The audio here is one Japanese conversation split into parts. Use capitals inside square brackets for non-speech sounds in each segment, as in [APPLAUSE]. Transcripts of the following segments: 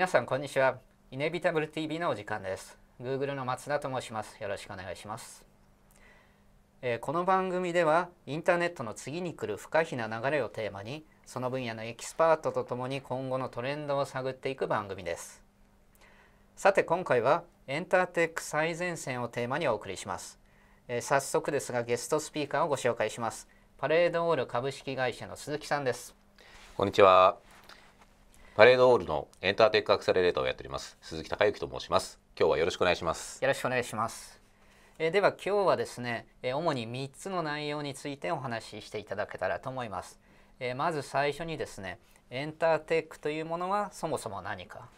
皆さんこんにちは。イネビタブル TV のお時間です。Google の松田と申します。よろしくお願いします。えー、この番組ではインターネットの次に来る不可避な流れをテーマにその分野のエキスパートとともに今後のトレンドを探っていく番組です。さて今回はエンターテック最前線をテーマにお送りします。えー、早速ですがゲストスピーカーをご紹介します。パレードオール株式会社の鈴木さんです。こんにちは。パレードオールのエンターテックアクセラレーターをやっております鈴木孝之と申します今日はよろしくお願いしますよろしくお願いしますえでは今日はですね、え主に3つの内容についてお話ししていただけたらと思います、えまず最初にですねエンターテックというものはそもそも何か、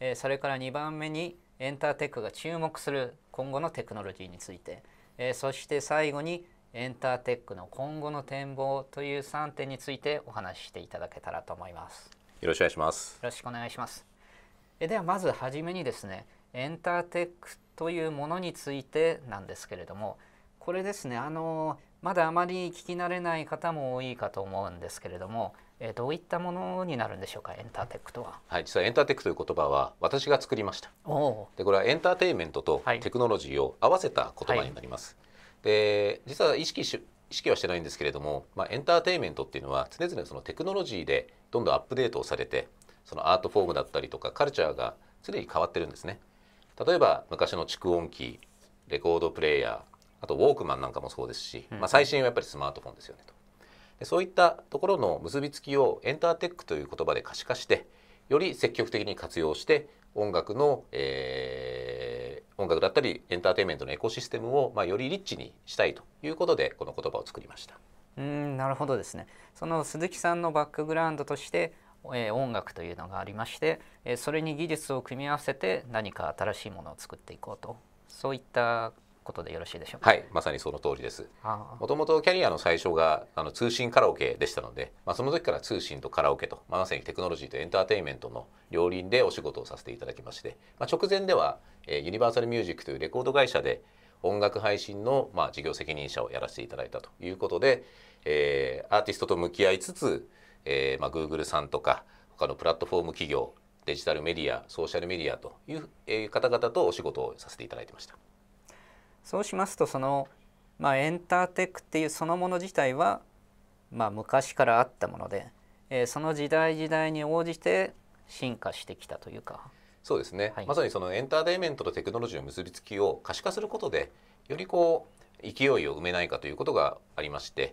えそれから2番目にエンターテックが注目する今後のテクノロジーについて、えそして最後にエンターテックの今後の展望という3点についてお話ししていただけたらと思います。よろしくお願いしますよろしくお願いしますえではまずはじめにですねエンターテックというものについてなんですけれどもこれですねあのまだあまり聞き慣れない方も多いかと思うんですけれどもえどういったものになるんでしょうかエンターテックとは、はい、実はエンターテックという言葉は私が作りましたでこれはエンターテインメントとテクノロジーを合わせた言葉になります、はい、で実は意識し意識はしてないんですけれども、まあ、エンターテインメントっていうのは常々そのテクノロジーでどんどんアップデートをされてそのアートフォームだったりとかカルチャーが常に変わってるんですね。例えば昔の蓄音機レコードプレーヤーあとウォークマンなんかもそうですし、まあ、最新はやっぱりスマートフォンですよねとでそういったところの結びつきをエンターテックという言葉で可視化してより積極的に活用して音楽の、えー、音楽だったりエンターテインメントのエコシステムを、まあ、よりリッチにしたいということでこの言葉を作りました。うんなるほどですねその鈴木さんのバックグラウンドとしてえー、音楽というのがありまして、えー、それに技術を組み合わせて何か新しいものを作っていこうとそういったことでよろしいでしょうかはいまさにその通りですもともとキャリアの最初があの通信カラオケでしたので、まあ、その時から通信とカラオケと、まあ、まさにテクノロジーとエンターテインメントの両輪でお仕事をさせていただきまして、まあ、直前では、えー、ユニバーサルミュージックというレコード会社で音楽配信の、まあ、事業責任者をやらせていただいたということで、えー、アーティストと向き合いつつ、えーまあ、Google さんとか他のプラットフォーム企業デジタルメディアソーシャルメディアという方々とお仕事をさせていただいてました。そうしますとその、まあ、エンターテックっていうそのもの自体は、まあ、昔からあったもので、えー、その時代時代に応じて進化してきたというか。そうですね、はい、まさにそのエンターテインメントとテクノロジーの結びつきを可視化することでよりこう勢いを埋めないかということがありまして、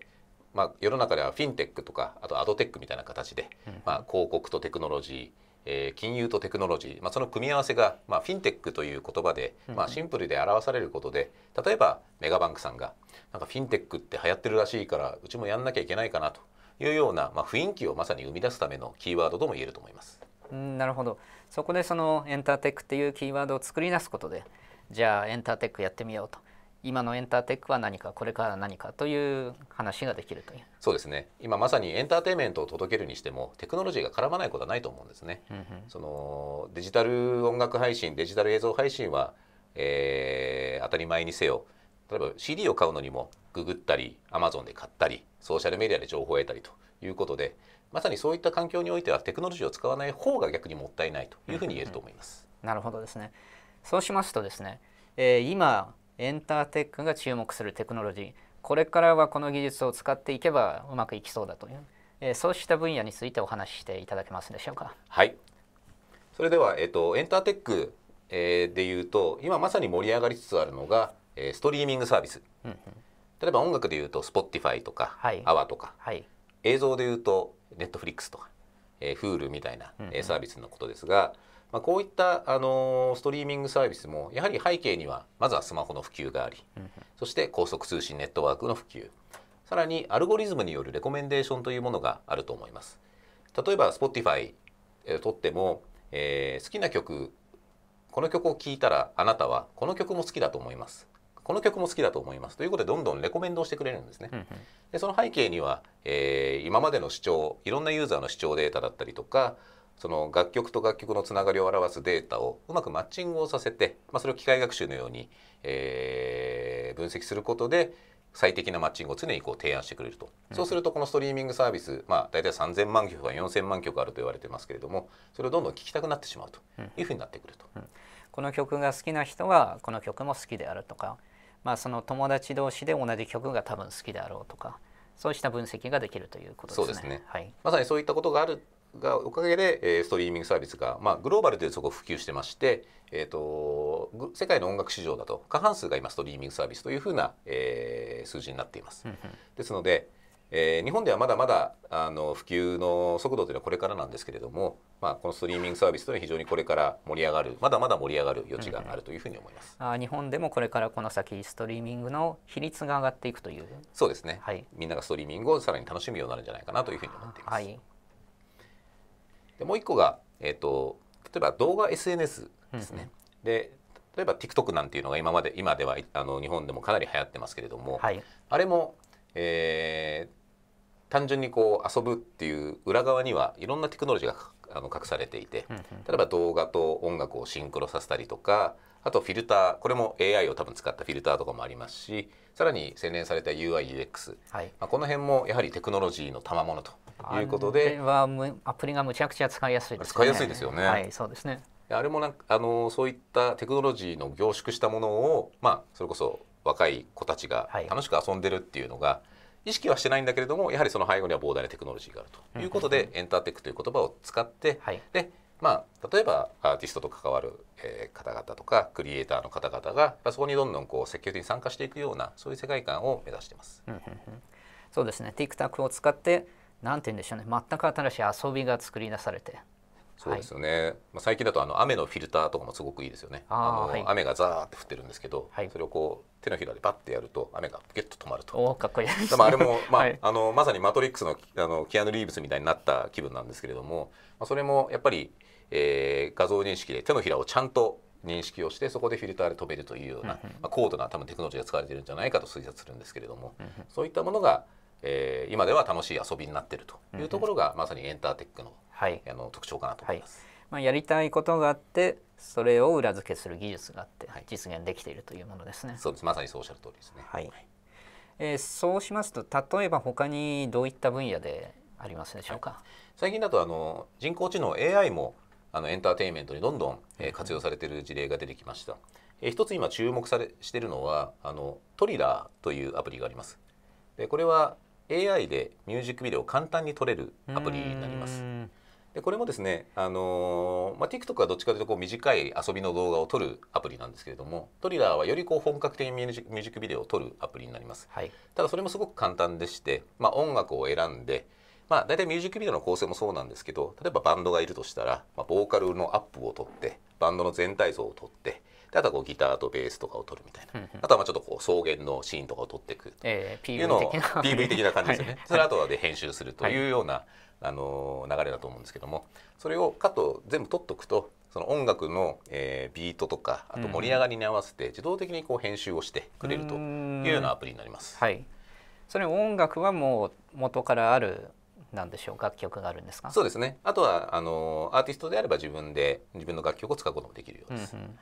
まあ、世の中ではフィンテックとかあとアドテックみたいな形で、まあ、広告とテクノロジーえー、金融とテクノロジー、まあ、その組み合わせが、まあ、フィンテックという言葉で、まあ、シンプルで表されることで例えばメガバンクさんがなんかフィンテックって流行ってるらしいからうちもやんなきゃいけないかなというような、まあ、雰囲気をまさに生み出すためのキーワードとも言えると思います。うん、なるほどそこでそのエンターテックっていうキーワードを作り出すことでじゃあエンターテックやってみようと今のエンターテックは何かこれから何かという話ができるというそうですね今まさにエンターテインメントを届けるにしてもテクノロジーが絡まないことはないと思うんですね。うんうん、そのデジタル音楽配信デジタル映像配信は、えー、当たり前にせよ例えば CD を買うのにもググったり Amazon で買ったりソーシャルメディアで情報を得たりということでまさにそういった環境においてはテクノロジーを使わない方が逆にもったいないというふうに言えると思います。うんうん、なるほどですねそうしますとですね、えー、今エンターテックが注目するテクノロジーこれからはこの技術を使っていけばうまくいきそうだという、えー、そうした分野についてお話ししていただけますでしょうか。はいそれでは、えっと、エンターテック、えー、でいうと今まさに盛り上がりつつあるのが、えー、ストリーミングサービス、うんうん、例えば音楽でいうと Spotify とか AWA、はい、とか、はい、映像でいうと Netflix とかえー、Hulu みたいな、えー、サービスのことですが、まあ、こういった、あのー、ストリーミングサービスもやはり背景にはまずはスマホの普及があり、そして高速通信ネットワークの普及さらにアルゴリズムによるレコメンデーションというものがあると思います。例えば Spotify とっても、えー、好きな曲この曲を聴いたらあなたはこの曲も好きだと思いますこの曲も好きだと思いますということでどんどんレコメンドをしてくれるんですね。うんうん、でその背景には、えー、今までの視聴いろんなユーザーの視聴データだったりとかその楽曲と楽曲のつながりを表すデータをうまくマッチングをさせて、まあ、それを機械学習のように、えー、分析することで最適なマッチングを常にこう提案してくれると、うん、そうするとこのストリーミングサービス、まあ、大体3,000万曲か4,000万曲あると言われてますけれどもそれをどんどん聴きたくなってしまうというふうになってくると、うんうん。この曲が好きな人はこの曲も好きであるとかまあ、その友達同士で同じ曲が多分好きであろうとかそうした分析ができるということですね。すねはい、まさにそういったことがあるがおかげで、えストリーミングサービスが、まあ、グローバルでそこ普及してまして、えーと、世界の音楽市場だと過半数が今ストリーミングサービスというふうな、えー、数字になっています。ですのでえー、日本ではまだまだあの普及の速度というのはこれからなんですけれども、まあ、このストリーミングサービスというのは非常にこれから盛り上がるまだまだ盛り上がる余地があるというふうに思います、うんあ日本でもこれからこの先ストリーミングの比率が上がっていくというそうですね、はい、みんながストリーミングをさらに楽しむようになるんじゃないかなというふうに思っています。はい、でもう一個が、えーと、例えば動画 SNS ですね。うん、で例えば TikTok なんていうのが今まで今ではあの日本でもかなり流行ってますけれども、はい、あれもえ単純にこう遊ぶっていう裏側にはいろんなテクノロジーがあの隠されていて例えば動画と音楽をシンクロさせたりとかあとフィルターこれも AI を多分使ったフィルターとかもありますしさらに洗練された UIUX、はい、まあ、この辺もやはりテクノロジーの賜物ということではアプリがむちゃくちゃ使いやすいです、ね、使いやすいですよね。はい、そうですねあれもなんかあのそういったテクノロジーの凝縮したものを、まあ、それこそ若い子たちが楽しく遊んでるっていうのが、はい意識はしてないんだけれどもやはりその背後には膨大なテクノロジーがあるということで、エンターテックという言葉を使って、はい、でまあ、例えばアーティストと関わる、えー、方々とかクリエイターの方々がそこにどんどんこう積極的に参加していくようなそういう世界観を目指してます。うんうんうん、そうですね TikTok を使ってなんて言うんでしょうね全く新しい遊びが作り出されてそうですよね、はい、まあ、最近だとあの雨のフィルターとかもすごくいいですよねあの、はい、雨がザーって降ってるんですけど、はい、それをこう手のひらでばッてやると雨がポケッと止まるとおかっこいいです、あれも、[LAUGHS] まああのまさに「マトリックスの」あのキアヌ・リーブスみたいになった気分なんですけれども、まあ、それもやっぱり、えー、画像認識で手のひらをちゃんと認識をしてそこでフィルターで止めるというような、うんまあ、高度な多分テクノロジーが使われてるんじゃないかと推察するんですけれども、うん、そういったものが、えー、今では楽しい遊びになっているというところが、うん、まさにエンターテックの,、はい、あの特徴かなと思います。はいまあ、やりたいことがあってそれを裏付けする技術があって実現できているというものですね。そうですまさにそうおっしゃる通りですね、はいえー、そうしますと例えば他にどういった分野でありますでしょうか、はい、最近だとあの人工知能 AI もあのエンターテインメントにどんどん、えー、活用されている事例が出てきました。えー、一つ今注目されしているのはあのトリラーというアプリがあります。でこれは AI でミュージックビデオを簡単に撮れるアプリになります。でこれもですね、あのー、まあ、TikTok はどっちかというとこう短い遊びの動画を撮るアプリなんですけれどもトリラーはよりこう本格的にミュージックビデオを撮るアプリになります、はい、ただそれもすごく簡単でして、まあ、音楽を選んで、まあ、大体ミュージックビデオの構成もそうなんですけど例えばバンドがいるとしたら、まあ、ボーカルのアップを撮ってバンドの全体像を撮ってであとはこうギターとベースとかを撮るみたいな、うんうん、あとはまあちょっとこう草原のシーンとかを撮っていくというのを、えー、PV, 的 PV 的な感じですよね、はい、それあとで編集するというような、はい、あの流れだと思うんですけどもそれをカット全部撮っとくとその音楽の、えー、ビートとかあと盛り上がりに合わせて自動的にこう編集をしてくれるというようなアプリになります。はい、それ音楽はもう元からあるなんでしょう楽曲があるんですかそうですねあとはあのアーティストであれば自分で自分の楽曲を使うこともできるようです。うんうん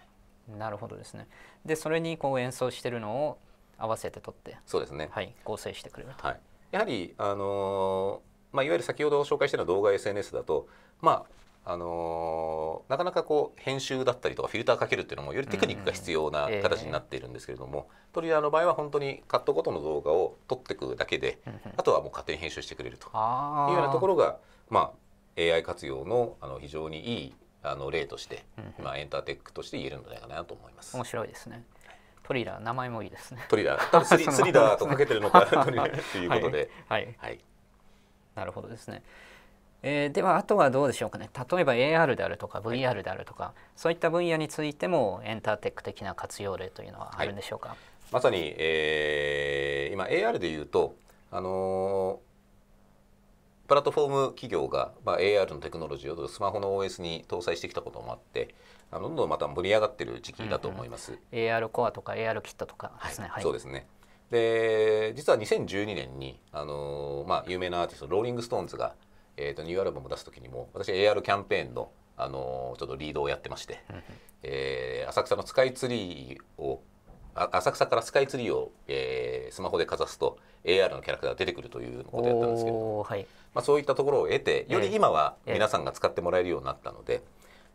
なるほどですねでそれにこう演奏してるのを合わせて撮ってそうですね、はい、合成してくれると、はい、やはり、あのー、まあ、いわゆる先ほど紹介したような動画 SNS だと、まああのー、なかなかこう編集だったりとかフィルターかけるっていうのもよりテクニックが必要な形になっているんですけれども、うんえー、トリラの場合は本当にカットごとの動画を撮っていくだけで、うん、あとはもう勝手に編集してくれるというようなところが、まあ、AI 活用のあの非常にいいあの例として、まあ、エンターテックとして言えるのではないかなと思います。面白いですねトリラー名前もいいですね。トリラー、多分スリ [LAUGHS] スリラーとかけてるのかなと [LAUGHS] いうことで、はい、はい、はい、なるほどですね。えー、ではあとはどうでしょうかね例えば AR であるとか VR であるとか、はい、そういった分野についてもエンターテック的な活用例というのはあるんでしょうか、はい、まさに、えー、今 AR でいうと、あのプラットフォーム企業が、まあ、AR のテクノロジーをスマホの OS に搭載してきたこともあってどんどんまた盛り上がってる時期だと思います。うんうん、AR コアとか AR キットとかですね。はい、はい、そうですねで実は2012年に、あのー、まあ、有名なアーティストローリング・ストーンズが、えーと、とニューアルバムを出す時にも私 AR キャンペーンの、あのー、ちょっとリードをやってまして、うんうん、えー、浅草のスカイツリーを浅草からスカイツリーを、えー、スマホでかざすと AR のキャラクターが出てくるということやったんですけど、はい、まあ、そういったところを得てより今は皆さんが使ってもらえるようになったので、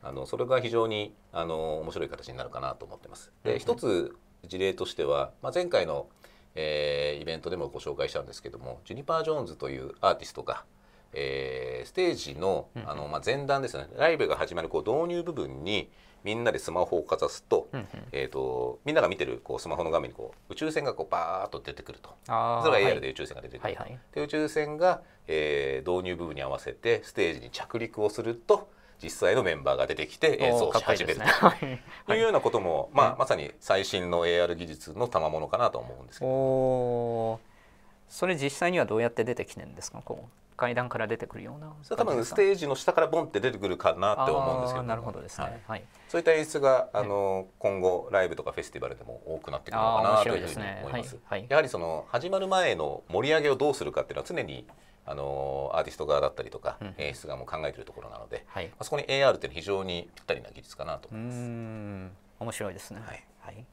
えー、あのそれが非常にあの面白い形になるかなと思ってます。で一つ事例としては、まあ、前回の、えー、イベントでもご紹介したんですけどもジュニパー・ジョーンズというアーティストが、えー、ステージのあの、まあ、前段ですねライブが始まるこう導入部分に、みんなでスマホをかざすと,、えー、とみんなが見てるこうスマホの画面にこう宇宙船がこうバーッと出てくるとそれが AR で宇宙船が出てくる、で宇宙船が、えー、導入部分に合わせてステージに着陸をすると実際のメンバーが出てきて演奏し始める [LAUGHS] というようなことも、まあ、まさに最新の AR 技術の賜物かなと思うんですけど。それ実際にはどうやって出てきてるんですかこう階段から出てくるような多分ステージの下からボンって出てくるかなって思うんですけどなるほどですね、はいそういった演出があの、今後ライブとかフェスティバルでも多くなってくるのかなというふうに思います、ねはい、やはりその始まる前の盛り上げをどうするかっていうのは常にあのアーティスト側だったりとか、演出側も考えているところなので、うん、まあ、そこに AR っていうのは非常にぴったりな技術かなと思います。面白いですね、はい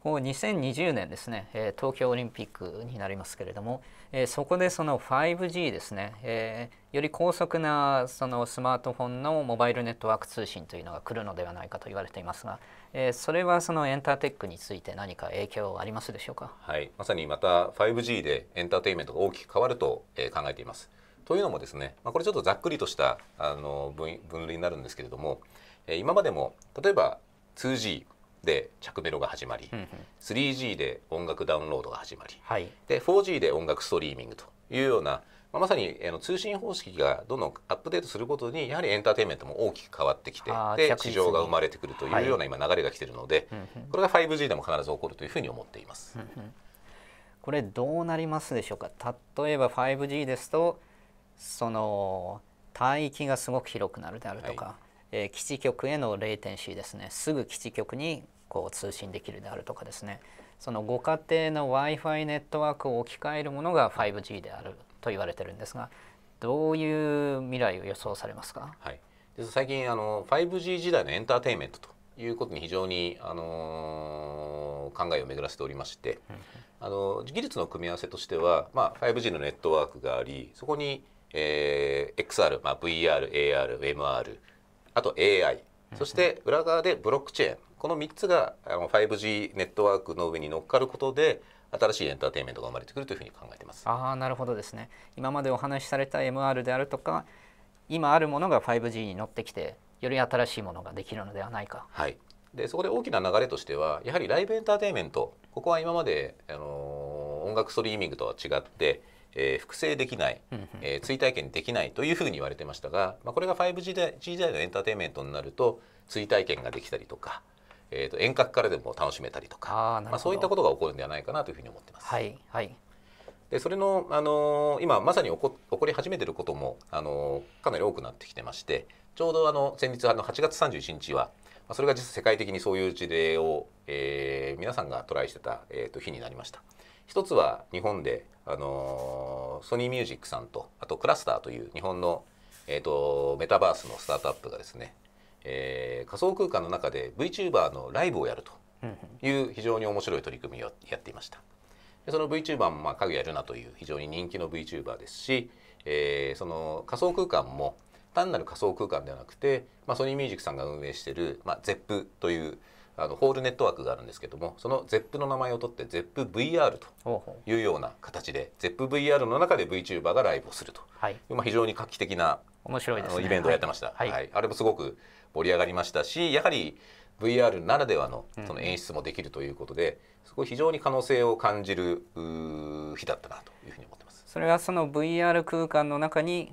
こう2020年ですね、え東京オリンピックになりますけれども、えそこでその 5G ですね、えより高速なそのスマートフォンのモバイルネットワーク通信というのが来るのではないかと言われていますが、えそれはそのエンターテックについて何か影響ありますでしょうか、はい、まさにまた 5G でエンターテインメントが大きく変わると、え考えています。というのもですね、まあ、これちょっとざっくりとしたあの分分類になるんですけれども、え今までも例えば 2G で着メロが始まり、うんうん、3G で音楽ダウンロードが始まり、はい、で 4G で音楽ストリーミングというような、まあ、まさにあの通信方式がどんどんアップデートすることにやはりエンターテインメントも大きく変わってきてで市場が生まれてくるというような今流れが来てるので、はい、これが 5G でも必ず起こるというふうに思っています。うんうん、これどうなりますでしょうか例えば 5G ですとその帯域がすごく広くなるであるとか、はいえー、基地局へのレイテンシーですねすぐ基地局にこう通信できるであるとかですねそのご家庭の w i f i ネットワークを置き換えるものが 5G であると言われてるんですがどういう未来を予想されますか、はい、で最近あの 5G 時代のエンターテインメントということに非常に、あのー、考えを巡らせておりまして、あの技術の組み合わせとしては、まあ、5G のネットワークがありそこに、えー、XR、まあ、VRARMR あと AI そして裏側でブロックチェーンこの3つが 5G ネットワークの上に乗っかることで新しいエンターテインメントが生まれてくるというふうに考えてますあなるほどですね今までお話しされた MR であるとか今あるものが 5G に乗ってきてより新しいものができるのではないか。はいでそこで大きな流れとしてはやはりライブエンターテインメントここは今まで、あのー、音楽ストリーミングとは違ってえー、複製できない、えー、追体験できないというふうに言われてましたが、まあ、これが 5G 時代のエンターテインメントになると追体験ができたりとか、えー、と遠隔からでも楽しめたりとかまあ、そういったことが起こるんではないかなというふうに思ってます。はい、はいでそれの、あのー、今まさに起こ起こり始めてることも、あのー、かなり多くなってきてましてちょうどあの先日あの8月31日は、まあ、それが実は世界的にそういう事例を、えー、皆さんがトライしてた、えー、と日になりました。一つは日本であのソニーミュージックさんとあとクラスターという日本の、えーと、メタバースのスタートアップがですね、えー、仮想空間の中で VTuber のライブをやるという非常に面白い取り組みをやっていました。でその VTuber も、まあ、かやるなという非常に人気の VTuber ですし、えー、その仮想空間も単なる仮想空間ではなくて、まあ、ソニーミュージックさんが運営している、まあ、ZEP という、あのホールネットワークがあるんですけどもその ZEP の名前を取って ZEPVR というような形で ZEPVR の中で VTuber がライブをすると、はいまあ、非常に画期的な面白いです、ね、イベントをやってました、はい、はい、あれもすごく盛り上がりましたしやはり VR ならではのその演出もできるということで、うん、そこ非常に可能性を感じる日だったなというふうに思ってます。それはその VR 空間の中に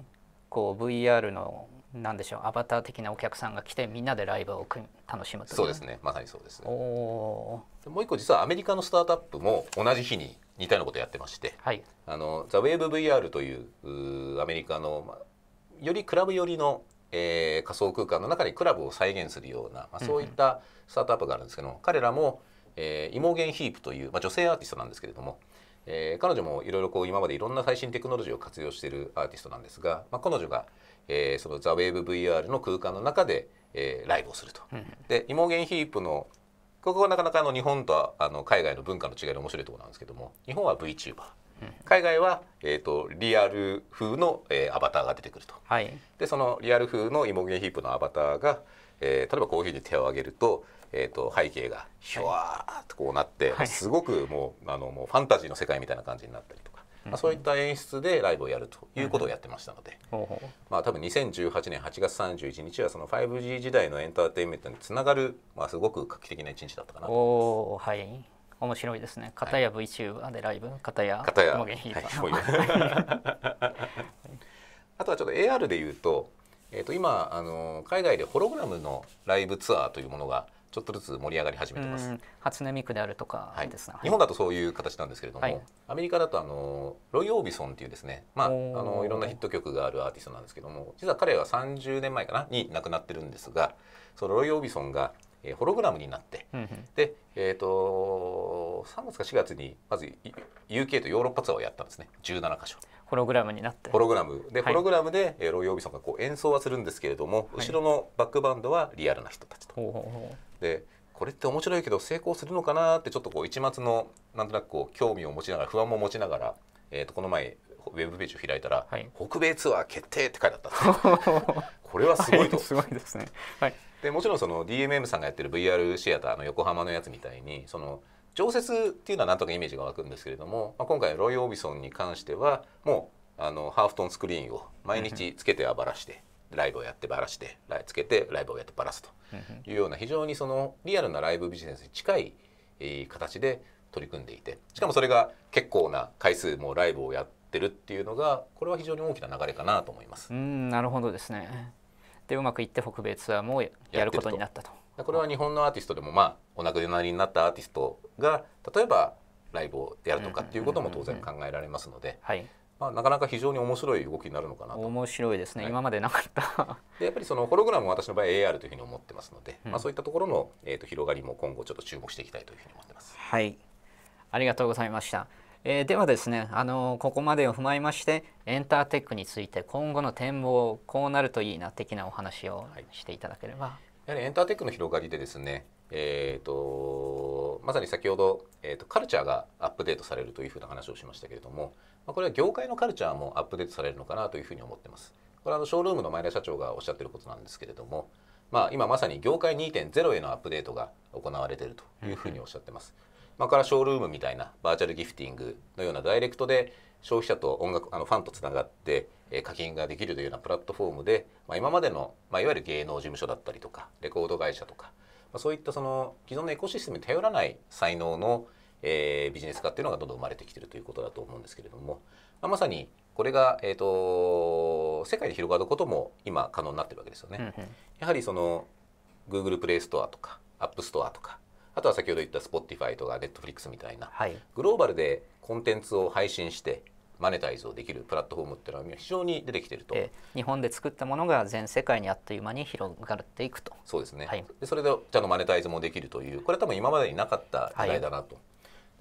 こう VR のなんでしょうアバター的なお客さんが来てみんなでライブを楽しむというそうですねまさにそうですねおもう一個実はアメリカのスタートアップも同じ日に似たようなことをやってまして、はい、あのザ・ウェーブ VR というアメリカの、ま、よりクラブ寄りの、えー、仮想空間の中にクラブを再現するような、まあ、そういったスタートアップがあるんですけど、うんうん、彼らも、えー、イモゲン・ヒープという、まあ、女性アーティストなんですけれども、えー、彼女もいろいろこう今までいろんな最新テクノロジーを活用しているアーティストなんですが、まあ、彼女が、えー、そのザ・ウェーブ VR の空間の中で、えー、ライブをすると。うん、でイモゲンヒープのここはなかなかあの日本とはあの海外の文化の違いで面白いところなんですけども日本は VTuber 海外は、えーと、リアル風の、えー、アバターが出てくると、はい、でそのリアル風のイモゲンヒープのアバターが、えー、例えばコーヒーふに手を挙げると,、えーと、背景がひょわーっとこうなって、はい、すごくもうあのもうファンタジーの世界みたいな感じになったりとか。まあ、そういった演出でライブをやるということをやってましたので、まあ、多分2018年8月31日はその 5G 時代のエンターテインメントにつながる、まあ、すごく画期的な一日だったかなと思います。はい面白いですね。片や VTuber でライブ、片や片や、はい、[LAUGHS] あとはちょっと AR で言うと、えっ、ー、と今あの海外でホログラムのライブツアーというものがちょっとずつ盛り上がり始めてます。初音ミクであるとか、ねはい、日本だとそういう形なんですけれども、はい、アメリカだとあのロイ・オービソンっていうですね、まあ、あのいろんなヒット曲があるアーティストなんですけども実は彼は30年前かなに亡くなってるんですがそのロイ・オービソンがえー、ホログラムになって、うんで、えーと、3月か4月にまず UK とヨーロッパツアーをやったんですね17か所。ホログラムになってホログラムで、はい、ホログラムで、えロイ・オービソンがこう演奏はするんですけれども、後ろのバックバンドはリアルな人たちと。でこれって面白いけど成功するのかなってちょっとこう一末のなんとなくこう興味を持ちながら不安も持ちながら、えー、とこの前ウェブページを開いたら、はい、北米ツアー決定って書いてあった [LAUGHS] これはすごいと、はい、すごいですね、はい、でもちろんその DMM さんがやってる VR シアターの横浜のやつみたいにその常設っていうのはなんとかイメージが湧くんですけれども、まあ、今回ロイ・オービソンに関してはもうあのハーフトンスクリーンを毎日つけてはばらして。ライブをやってばらしてつけてライブをやってばらすというような非常にそのリアルなライブビジネスに近い形で取り組んでいてしかもそれが結構な回数もライブをやってるっていうのがこれは非常に大きな流れかなと思います。うんなるほどですねでうまくいって北米ツアーもやることになったと。これは日本のアーティストでもまあお亡くなりになったアーティストが例えばライブをやるとかっていうことも当然考えられますので、まあ、なかなか非常に面白い動きになるのかなと面白いですね、はい、今までなかったでやっぱりそのホログラムは私の場合 AR というふうに思ってますので、うん、まあ、そういったところの、えーと、広がりも今後ちょっと注目していきたいというふうに思ってますはいありがとうございました、えー、ではですねあのここまでを踏まえましてエンターテックについて今後の展望こうなるといいな的なお話をしていただければ、はいやはりエンターテックの広がりでですね、えーと、まさに先ほど、えーと、とカルチャーがアップデートされるというふうな話をしましたけれども、まあ、これは業界のカルチャーもアップデートされるのかなというふうに思ってます。これはあのショールームの前田社長がおっしゃってることなんですけれども、まあ、今まさに業界2.0へのアップデートが行われているというふうにおっしゃってます。まあ、からショールームみたいなバーチャルギフティングのようなダイレクトで消費者と音楽あのファンとつながって課金ができるというようなプラットフォームで、まあ、今までの、まあ、いわゆる芸能事務所だったりとかレコード会社とか、まあ、そういったその既存のエコシステムに頼らない才能の、えー、ビジネス化っていうのがどんどん生まれてきてるということだと思うんですけれども、まあ、まさにこれが、えーと、世界で広がることも今可能になってるわけですよね。うんうん、やはりその Google プレイストアとか App ストアとかあとは先ほど言った Spotify とか Netflix みたいな、はい、グローバルでコンテンツを配信してマネタイズをできるプラットフォームっていうのは非常に出てきてると、えー、日本で作ったものが全世界にあっという間に広がっていくとそうですね、はい、でそれでちゃんとマネタイズもできるというこれは多分今までになかった時代だなと、は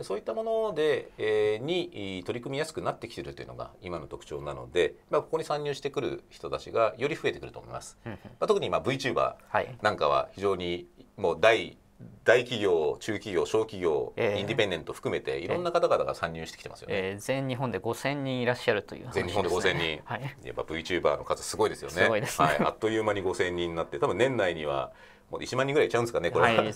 い、そういったもので、えー、に取り組みやすくなってきてるというのが今の特徴なので、まあ、ここに参入してくる人たちがより増えてくると思います、うんうん、まあ、特に VTuber なんかは非常にもう第大企業中企業小企業、えー、インディペンデント含めていろんな方々が参入してきてますよね、えー、全日本で5000人いらっしゃるという、ね、全日本で5000人、はい、やっぱ VTuber の数すごいですよね、ね、はい、あっという間に5000人になって多分年内にはもう1万人ぐらいいっちゃうんですかねこれは、はい、[LAUGHS] ま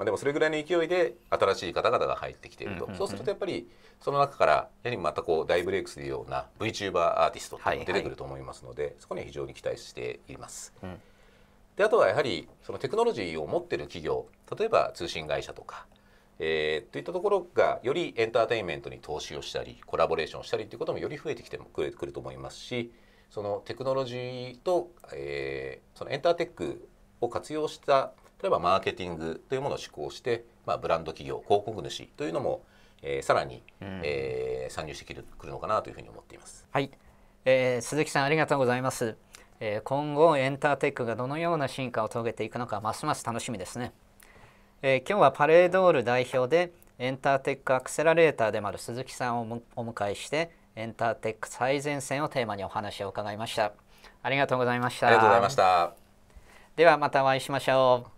あでもそれぐらいの勢いで新しい方々が入ってきていると、そうするとやっぱりその中からやはりまたこう大ブレイクするような VTuber アーティストって出てくると思いますので、はいはい、そこには非常に期待しています。うんであとはやはりそのテクノロジーを持ってる企業例えば通信会社とか、えー、といったところがよりエンターテインメントに投資をしたりコラボレーションしたりということもより増えてきてくれくると思いますしそのテクノロジーと、えー、そのエンターテックを活用した例えばマーケティングというものを施行して、まあ、ブランド企業広告主というのも、えー、さらに、えー、参入してくるのかなというふうに思っています。はい、えー、鈴木さんありがとうございます。えー、今後エンターテックがどのような進化を遂げていくのかますます楽しみですね、えー、今日はパレードール代表でエンターテックアクセラレーターでもある鈴木さんをお迎えしてエンターテック最前線をテーマにお話を伺いましたありがとうございましたありがとうございましたではまたお会いしましょう